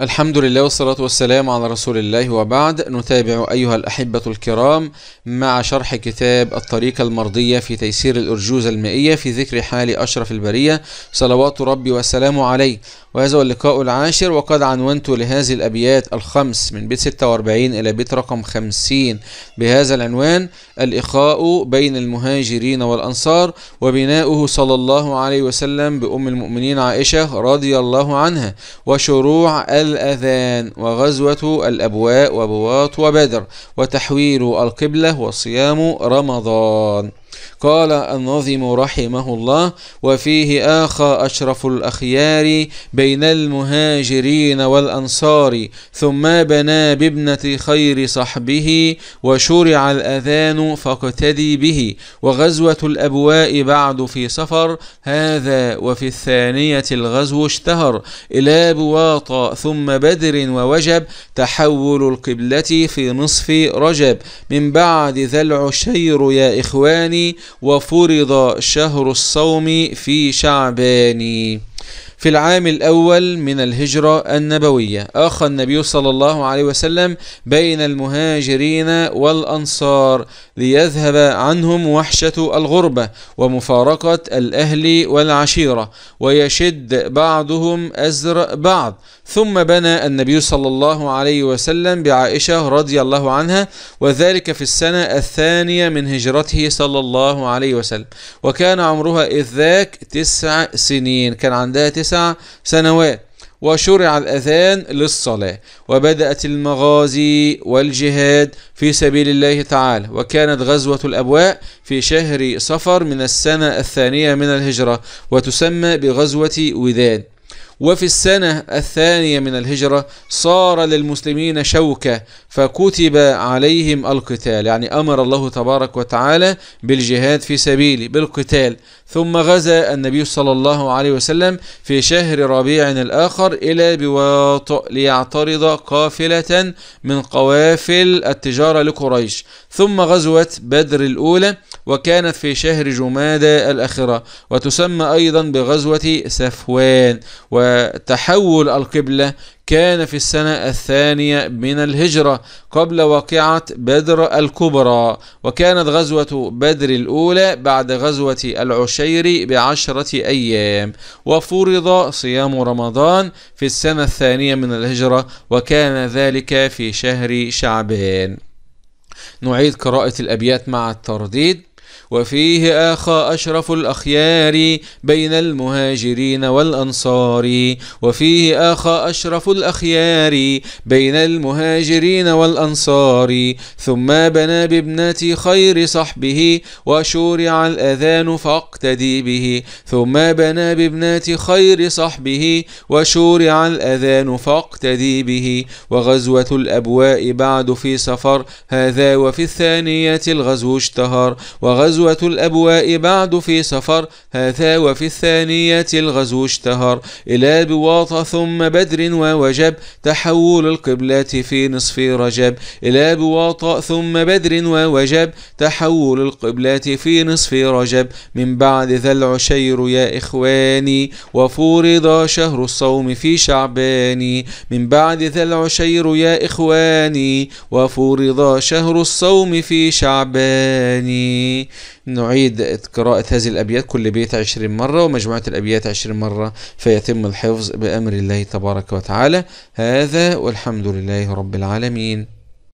الحمد لله والصلاة والسلام على رسول الله وبعد نتابع أيها الأحبة الكرام مع شرح كتاب الطريقة المرضية في تيسير الأرجوزة المائية في ذكر حال أشرف البرية صلوات ربي وسلامه عليه وهذا هو اللقاء العاشر وقد عنونت لهذه الأبيات الخمس من بيت 46 إلى بيت رقم 50 بهذا العنوان الإخاء بين المهاجرين والأنصار وبناؤه صلى الله عليه وسلم بأم المؤمنين عائشة رضي الله عنها وشروع الأذان وغزوة الأبواء وبواط وبدر وتحويل القبلة وصيام رمضان قال النظم رحمه الله وفيه آخى أشرف الأخيار بين المهاجرين والأنصار ثم بنى بابنة خير صحبه وشرع الأذان فاقتدي به وغزوة الأبواء بعد في سفر هذا وفي الثانية الغزو اشتهر إلى بواطا ثم بدر ووجب تحول القبلة في نصف رجب من بعد ذا العشير يا إخواني وفرض شهر الصوم في شعبان في العام الأول من الهجرة النبوية أخى النبي صلى الله عليه وسلم بين المهاجرين والأنصار ليذهب عنهم وحشة الغربة ومفارقة الأهل والعشيرة ويشد بعضهم أزر بعض ثم بنى النبي صلى الله عليه وسلم بعائشة رضي الله عنها وذلك في السنة الثانية من هجرته صلى الله عليه وسلم وكان عمرها إذ ذاك تسع سنين كان عندها تسع تسع سنوات وشرع الأذان للصلاة وبدأت المغازي والجهاد في سبيل الله تعالى وكانت غزوة الأبواء في شهر صفر من السنة الثانية من الهجرة وتسمى بغزوة وداد وفي السنة الثانية من الهجرة صار للمسلمين شوكة فكتب عليهم القتال يعني أمر الله تبارك وتعالى بالجهاد في سبيله بالقتال ثم غزا النبي صلى الله عليه وسلم في شهر ربيع الآخر إلى بواط ليعترض قافلة من قوافل التجارة لقريش ثم غزوة بدر الأولى وكانت في شهر جمادى الآخرة وتسمى أيضا بغزوة سفوان وتحول القبلة كان في السنة الثانية من الهجرة قبل واقعة بدر الكبرى وكانت غزوة بدر الأولى بعد غزوة العشير بعشرة أيام وفرض صيام رمضان في السنة الثانية من الهجرة وكان ذلك في شهر شعبان نعيد قراءة الأبيات مع الترديد وفيه آخا أشرف الأخيار بين المهاجرين والأنصار وفيه آخا أشرف الأخيار بين المهاجرين والأنصار ثم بنى بابنة خير صحبه وشورع الأذان فاقتدي به ثم بنى بابنة خير صحبه وشورع الأذان فاقتدي به وغزوة الأبواء بعد في سفر هذا وفي الثانية الغزو اشتهر وغزوة غزوة الأبواء بعد في سفر هذا وفي الثانية الغزو اشتهر إلى بواط ثم بدر ووجب تحول القبلة في نصف رجب إلى بواط ثم بدر ووجب تحول القبلة في نصف رجب من بعد ذا العشير يا إخواني وفرض شهر الصوم في شعبان من بعد ذا العشير يا إخواني وفرض شهر الصوم في شعبان نعيد قراءة هذه الأبيات كل بيت عشرين مرة ومجموعة الأبيات عشرين مرة فيتم الحفظ بأمر الله تبارك وتعالى هذا والحمد لله رب العالمين